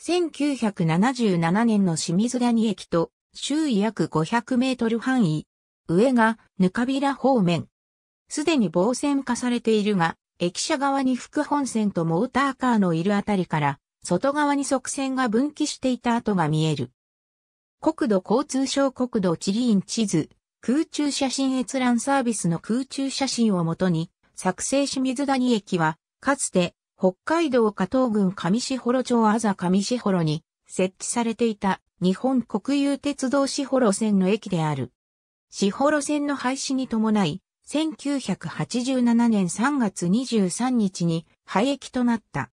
1977年の清水谷駅と周囲約500メートル範囲、上がぬかびら方面。すでに防線化されているが、駅舎側に副本線とモーターカーのいるあたりから、外側に側線が分岐していた跡が見える。国土交通省国土地理院地図、空中写真閲覧サービスの空中写真をもとに、作成清水谷駅は、かつて北海道加藤郡上志幌町あざ上志幌に設置されていた日本国有鉄道志幌線の駅である。志幌線の廃止に伴い、1987年3月23日に廃駅となった。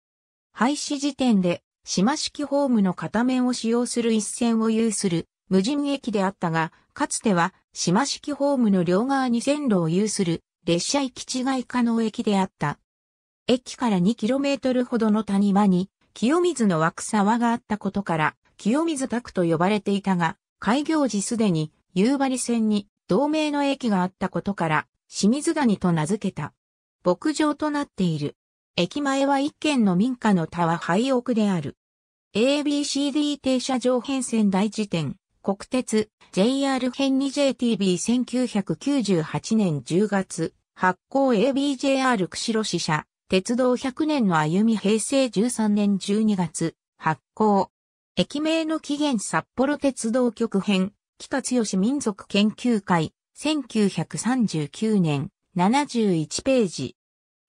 廃止時点で、島式ホームの片面を使用する一線を有する無人駅であったが、かつては島式ホームの両側に線路を有する列車行き違い可能駅であった。駅から 2km ほどの谷間に、清水の湧く沢があったことから、清水宅と呼ばれていたが、開業時すでに夕張線に同名の駅があったことから、清水谷と名付けた。牧場となっている。駅前は一軒の民家の田は廃屋である。ABCD 停車場編線大辞典、国鉄、JR 編に JTB1998 年10月、発行 ABJR 釧路支社、鉄道100年の歩み平成13年12月、発行。駅名の起源札幌鉄道局編、北強民族研究会、1939年、71ページ。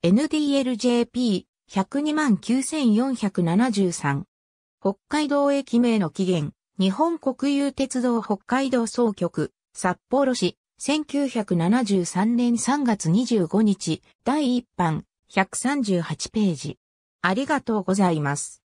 NDLJP、1029473。北海道駅名の起源、日本国有鉄道北海道総局、札幌市、1973年3月25日、第1版、138ページ。ありがとうございます。